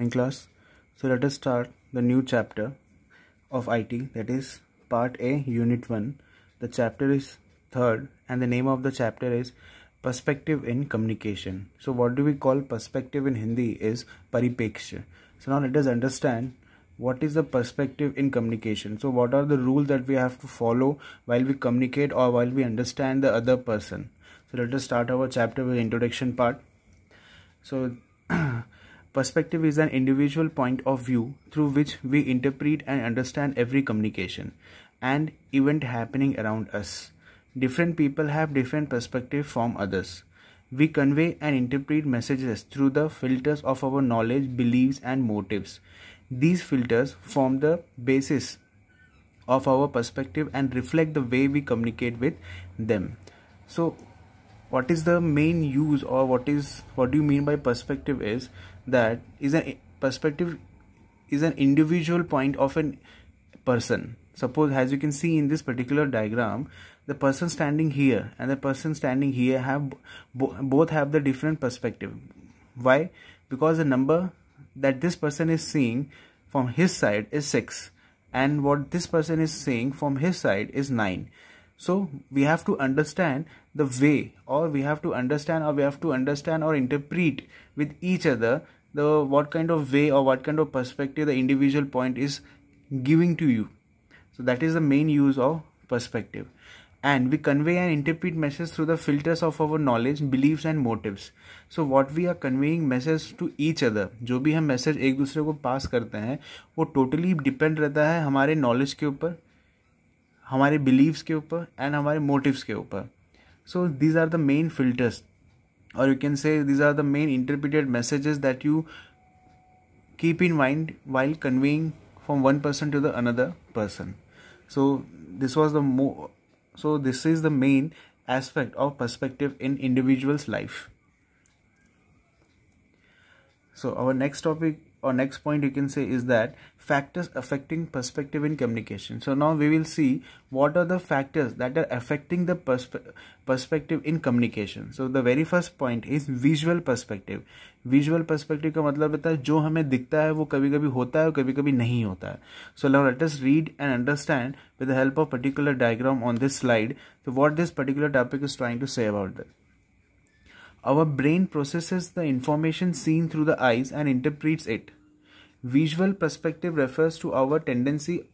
in class so let us start the new chapter of IT that is part A unit 1 the chapter is third and the name of the chapter is perspective in communication so what do we call perspective in Hindi is paripeksha so now let us understand what is the perspective in communication so what are the rules that we have to follow while we communicate or while we understand the other person so let us start our chapter with introduction part so Perspective is an individual point of view through which we interpret and understand every communication and event happening around us. Different people have different perspective from others. We convey and interpret messages through the filters of our knowledge, beliefs and motives. These filters form the basis of our perspective and reflect the way we communicate with them. So what is the main use or what is what do you mean by perspective is that is a perspective is an individual point of an person suppose as you can see in this particular diagram the person standing here and the person standing here have bo both have the different perspective why because the number that this person is seeing from his side is 6 and what this person is seeing from his side is 9 So we have to understand the way, or we have to understand, or we have to understand or interpret with each other the what kind of way or what kind of perspective the individual point is giving to you. So that is the main use of perspective. And we convey and interpret messages through the filters of our knowledge, beliefs and motives. So what we are conveying messages to each other, jo bhi hum message ek dusre ko pass karte hain wo totally depend rehta hai hamare knowledge ke upar हमारे beliefs के ऊपर and हमारे motives के ऊपर so these are the main filters और you can say these are the main interpreted messages that you keep in mind while conveying from one person to the another person so this was the mo so this is the main aspect of perspective in individuals life so our next topic or next point you can say is that factors affecting perspective in communication so now we will see what are the factors that are affecting the perspe perspective in communication so the very first point is visual perspective visual perspective का मतलब होता है जो हमें दिखता है वो कभी कभी होता है और कभी कभी नहीं होता है सो let us read and understand with the help of particular diagram on this slide. So what this particular topic is trying to say about this. Our brain processes the information seen through the eyes and interprets it. Visual perspective refers to our tendency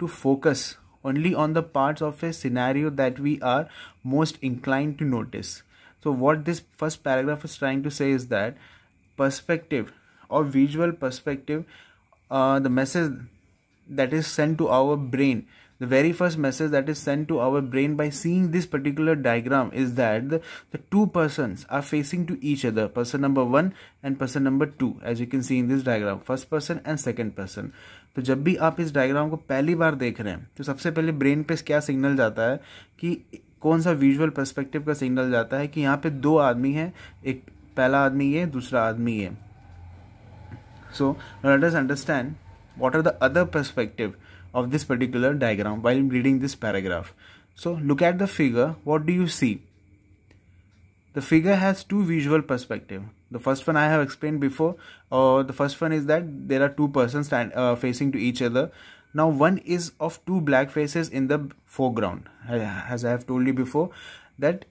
to focus only on the parts of a scenario that we are most inclined to notice. So, what this first paragraph is trying to say is that perspective or visual perspective, uh, the message that is sent to our brain the very first message that is sent to our brain by seeing this particular diagram is that the, the two persons are facing to each other person number 1 and person number 2 as you can see in this diagram first person and second person तो जब भी आप इस diagram को पहली बार देख रहे हैं तो सबसे पहले ब्रेन पे क्या सिग्नल जाता है कि कौन सा विजुअल पर्सपेक्टिव का सिग्नल जाता है कि यहाँ पे दो आदमी हैं एक पहला आदमी ये दूसरा आदमी ये so let us understand what are the other perspective of this particular diagram while reading this paragraph. So look at the figure. What do you see? The figure has two visual perspective. The first one I have explained before. Uh, the first one is that there are two persons stand, uh, facing to each other. Now one is of two black faces in the foreground. As I have told you before that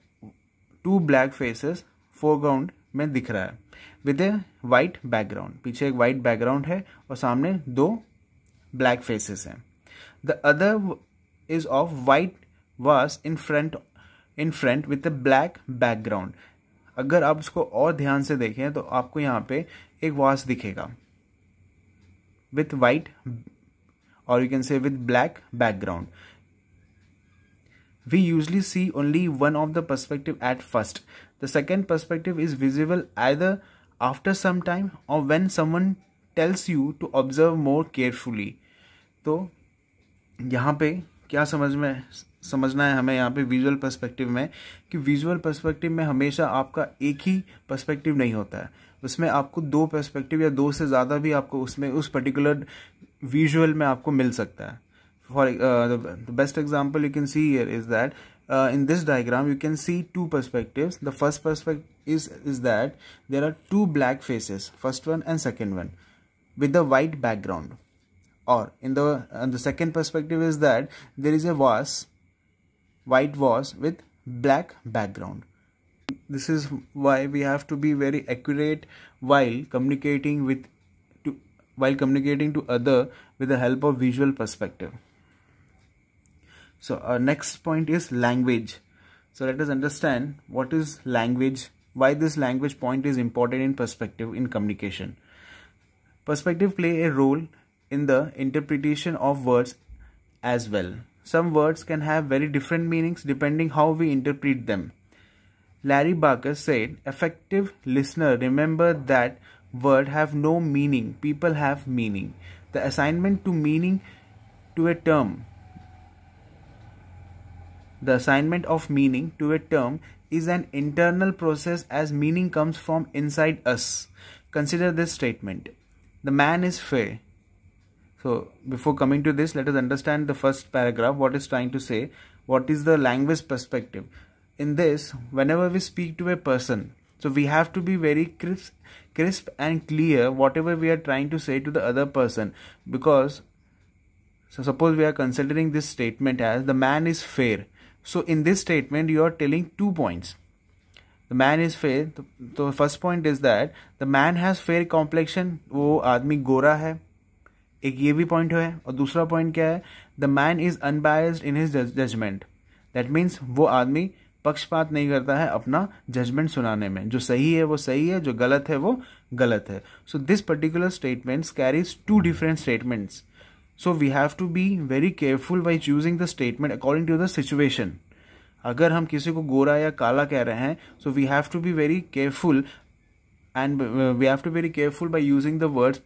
two black faces foreground में दिख रहा है with A white background पीछे एक white background है और सामने दो black the other is of white vase in front in front with a black background अगर आप उसको और ध्यान से देखें तो आपको यहाँ पे एक वास दिखेगा विथ वाइट और you can say with black background we usually see only one of the perspective at first the second perspective is visible the after some time और when someone tells you to observe more carefully तो यहाँ पे क्या समझ में समझना है हमें यहाँ पे विजुअल पर्सपेक्टिव में कि विजुअल पर्सपेक्टिव में हमेशा आपका एक ही पर्सपेक्टिव नहीं होता है उसमें आपको दो पर्सपेक्टिव या दो से ज़्यादा भी आपको उसमें उस पर्टिकुलर विजुअल में आपको मिल सकता है for the best example you can see here is that in this diagram you can see two perspective the first perspect is is that there are two black faces first one and second one with the white background or in the uh, the second perspective is that there is a vase white vase with black background this is why we have to be very accurate while communicating with to, while communicating to other with the help of visual perspective so our next point is language so let us understand what is language why this language point is important in perspective in communication perspective play a role in the interpretation of words as well. Some words can have very different meanings depending how we interpret them. Larry Barker said, effective listener remember that word have no meaning, people have meaning. The assignment to meaning to a term the assignment of meaning to a term is an internal process as meaning comes from inside us. Consider this statement. The man is fair. So before coming to this, let us understand the first paragraph, what is trying to say, what is the language perspective. In this, whenever we speak to a person, so we have to be very crisp, crisp and clear whatever we are trying to say to the other person because so suppose we are considering this statement as the man is fair. So in this statement you are telling two points. The man is fair. The, the first point is that the man has fair complexion. Wo admi gora hai. एक ये भी point है और दूसरा point क्या है the man is unbiased in his judgement that means वो आदमी पक्षपात नहीं करता है अपना जजमेंट सुनाने में जो सही है वो सही है जो गलत है वो गलत है so this particular statements carries two different statements so we have to be very careful by choosing the statement according to the situation अगर हम किसी को गोरा या काला कह रहे हैं so we have to be very careful and uh, we have to be very careful by using the words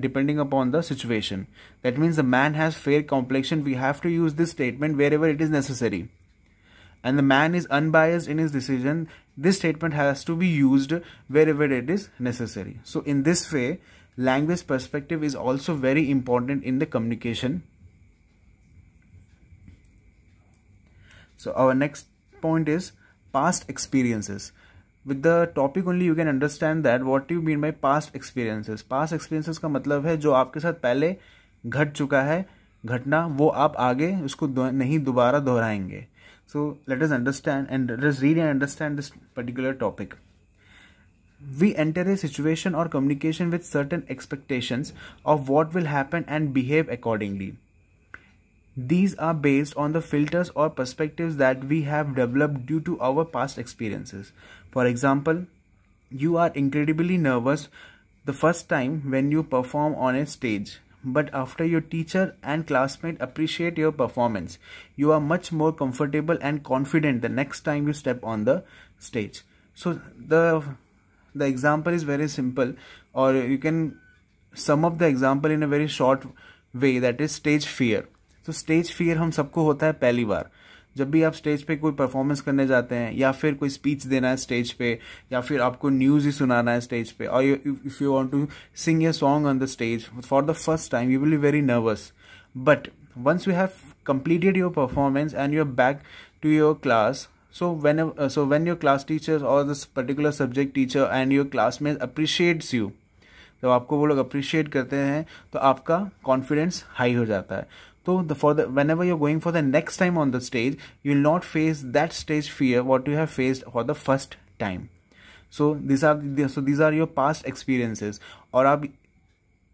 depending upon the situation that means the man has fair complexion we have to use this statement wherever it is necessary and the man is unbiased in his decision this statement has to be used wherever it is necessary so in this way language perspective is also very important in the communication so our next point is past experiences with the topic only you can understand that what you mean by past experiences past experiences का मतलब है जो आपके साथ पहले घट चुका है घटना वो आप आगे उसको दो, नहीं दोबारा दोहराएंगे so let us understand and let us read and understand this particular topic we enter a situation or communication with certain expectations of what will happen and behave accordingly. These are based on the filters or perspectives that we have developed due to our past experiences. For example, you are incredibly nervous the first time when you perform on a stage, but after your teacher and classmate appreciate your performance, you are much more comfortable and confident the next time you step on the stage. So the the example is very simple or you can sum up the example in a very short way that is stage fear तो stage fear हम सबको होता है पहली बार जब भी आप stage पे कोई परफॉर्मेंस करने जाते हैं या फिर कोई स्पीच देना है स्टेज पे या फिर आपको न्यूज़ ही सुनाना है स्टेज पे और if you want to sing a song on the stage for the first time you will be very nervous but once you have completed your performance and you're back to your class so when so when your class teacher और this particular subject teacher and your class classmates appreciates you जब आपको वो लोग appreciate करते हैं तो आपका confidence high हो जाता है तो the for the whenever you going for the next time on the stage you will not face that stage fear what you have faced for the first time so this are so this are your past experiences और आप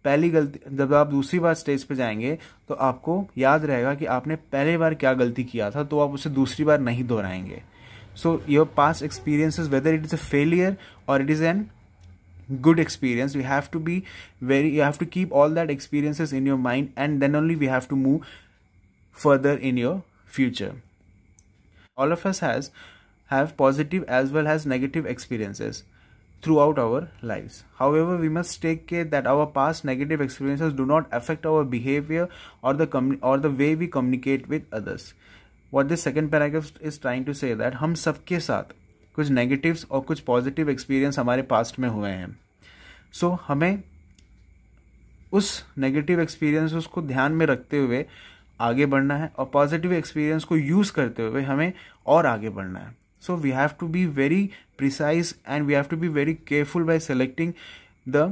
पहली गलती जब आप दूसरी बार stage पर जाएंगे तो आपको याद रहेगा कि आपने पहले बार क्या गलती किया था तो आप उसे दूसरी बार नहीं दोहराएंगे so your past experiences whether it is a failure और it is an good experience we have to be very you have to keep all that experiences in your mind and then only we have to move further in your future all of us has have positive as well as negative experiences throughout our lives however we must take care that our past negative experiences do not affect our behavior or the or the way we communicate with others what this second paragraph is trying to say that hum sabke saath कुछ negatives और कुछ positive experience हमारे past में हुए हैं सो so, हमें उस negative experience उसको ध्यान में रखते हुए आगे बढ़ना है और पॉजिटिव एक्सपीरियंस को यूज़ करते हुए हमें और आगे बढ़ना है so we have to be very precise and we have to be very careful by selecting the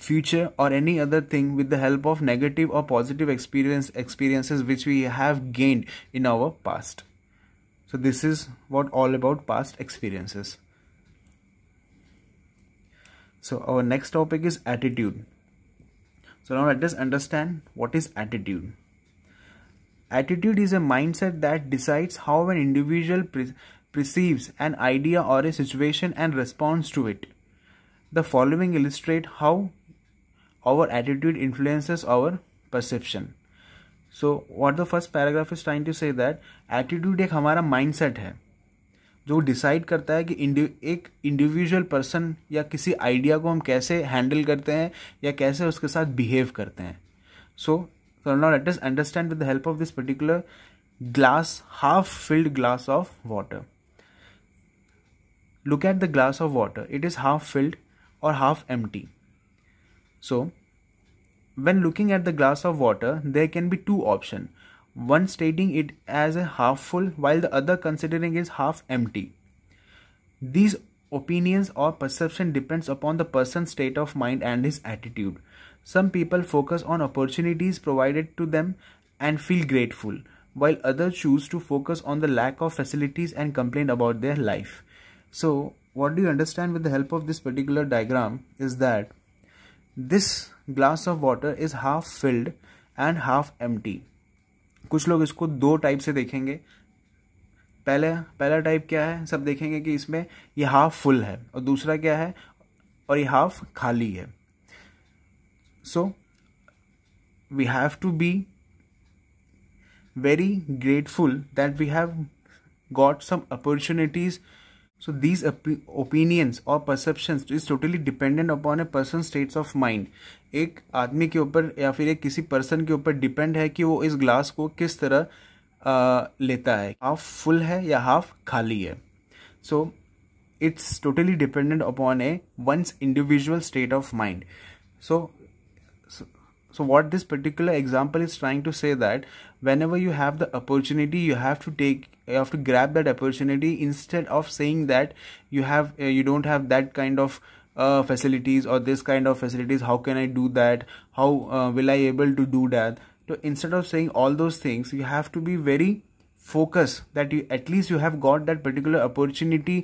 future और any other thing with the help of negative और positive experience experiences which we have gained in our past so this is what all about past experiences so our next topic is attitude so now let us understand what is attitude attitude is a mindset that decides how an individual pre perceives an idea or a situation and responds to it the following illustrate how our attitude influences our perception so what the first paragraph is trying to say that attitude एक हमारा mindset है जो decide करता है कि एक individual person या किसी आइडिया को हम कैसे हैंडल करते हैं या कैसे उसके साथ बिहेव करते हैं so now let us understand with the help of this particular glass half filled glass of water look at the glass of water it is half filled और half empty so When looking at the glass of water, there can be two options, one stating it as a half full while the other considering it half empty. These opinions or perception depends upon the person's state of mind and his attitude. Some people focus on opportunities provided to them and feel grateful, while others choose to focus on the lack of facilities and complain about their life. So, what do you understand with the help of this particular diagram is that this glass of water is half filled and half एम कुछ लोग इसको दो type से देखेंगे पहले पहला type क्या है सब देखेंगे कि इसमें ये हाफ फुल है और दूसरा क्या है और ये हाफ खाली है so we have to be very grateful that we have got some opportunities so these opinions और perception is totally dependent upon a person states of mind एक आदमी के ऊपर या फिर एक किसी पर्सन के ऊपर डिपेंड है कि वो इस ग्लास को किस तरह आ, लेता है हाफ फुल है या हाफ खाली है so it's totally dependent upon a one's individual state of mind so so what this particular example is trying to say that whenever you have the opportunity you have to take you have to grab that opportunity instead of saying that you have uh, you don't have that kind of uh, facilities or this kind of facilities how can i do that how uh, will i able to do that so instead of saying all those things you have to be very focused that you at least you have got that particular opportunity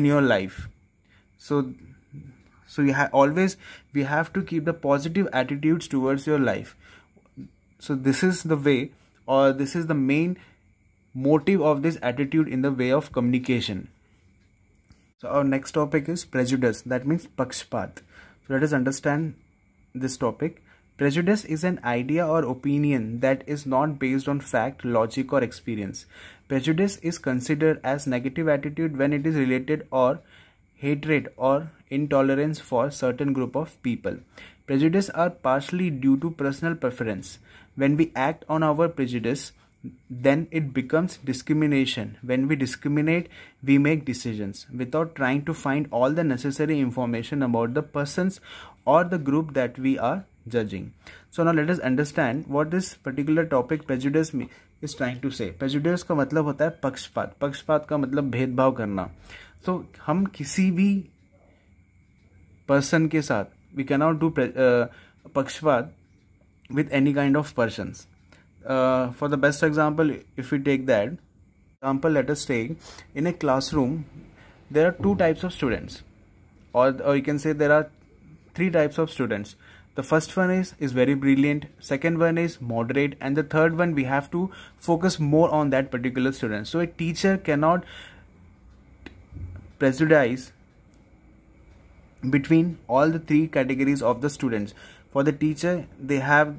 in your life so so you have always we have to keep the positive attitudes towards your life so this is the way or this is the main motive of this attitude in the way of communication so our next topic is prejudice that means pakspat so let us understand this topic Prejudice is an idea or opinion that is not based on fact, logic or experience. Prejudice is considered as negative attitude when it is related or hatred or intolerance for certain group of people. Prejudice are partially due to personal preference. When we act on our prejudice, then it becomes discrimination. When we discriminate, we make decisions without trying to find all the necessary information about the persons or the group that we are judging. So now let us understand what this particular topic prejudice is trying to say. Prejudice का मतलब होता है पक्षपात पक्षपात का मतलब भेदभाव करना so, हम किसी भी पर्सन के साथ we cannot with any kind of persons. Uh, for the best example, if we take that example, let us take in a classroom, there are two types of students, or, or you can say there are three types of students. The first one is is very brilliant, second one is moderate, and the third one we have to focus more on that particular student. So a teacher cannot prejudice between all the three categories of the students for the teacher they have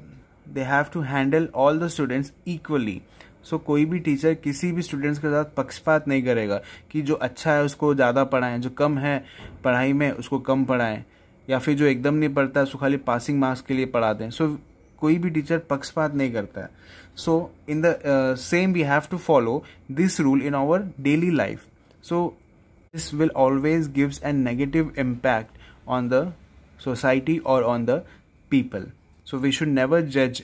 they have to handle all the students equally so so, कोई भी teacher किसी भी students के साथ पक्षपात नहीं करेगा कि जो अच्छा है उसको ज़्यादा पढ़ाएं जो कम है पढ़ाई में उसको कम पढ़ाएं या फिर जो एकदम नहीं पढ़ता है उसको खाली पासिंग मार्क्स के लिए पढ़ाते हैं सो so, कोई भी टीचर पक्षपात नहीं करता है so in the same we have to follow this rule in our daily life so this will always gives a negative impact on the society or on the people so we should never judge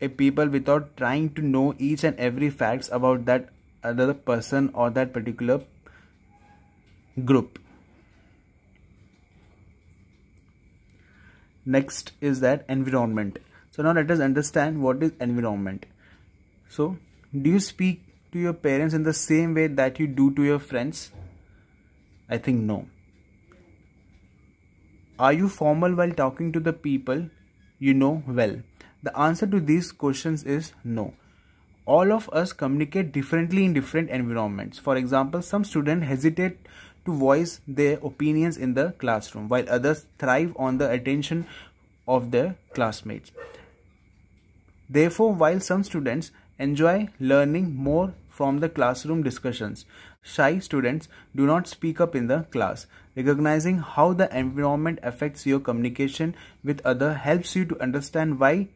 a people without trying to know each and every facts about that other person or that particular group next is that environment so now let us understand what is environment so do you speak to your parents in the same way that you do to your friends I think no. Are you formal while talking to the people you know well? The answer to these questions is no. All of us communicate differently in different environments. For example, some students hesitate to voice their opinions in the classroom, while others thrive on the attention of their classmates. Therefore, while some students enjoy learning more from the classroom discussions, Shy students do not speak up in the class. Recognizing how the environment affects your communication with other helps you to understand why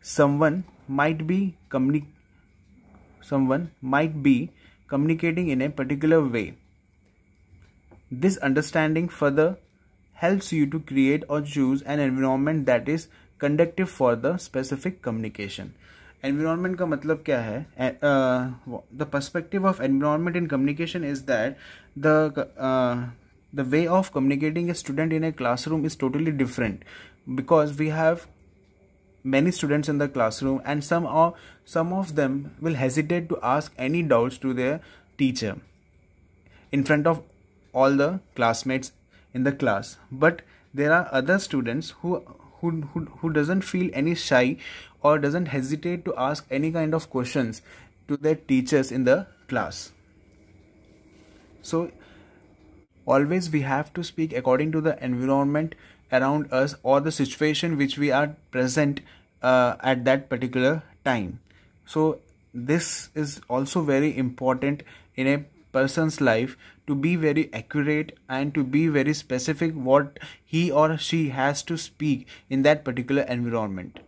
someone might be communicating someone might be communicating in a particular way. This understanding further helps you to create or choose an environment that is conductive for the specific communication. Environment का मतलब क्या है uh, The perspective of environment in communication is that uh, the way of communicating a student in a classroom is totally different because we have many students in the classroom and some are some of them will hesitate to ask any doubts to their teacher in front of all the classmates in the class but there are other students who who who, who doesn't feel any shy or doesn't hesitate to ask any kind of questions to their teachers in the class. So always we have to speak according to the environment around us or the situation which we are present uh, at that particular time. So this is also very important in a person's life to be very accurate and to be very specific what he or she has to speak in that particular environment.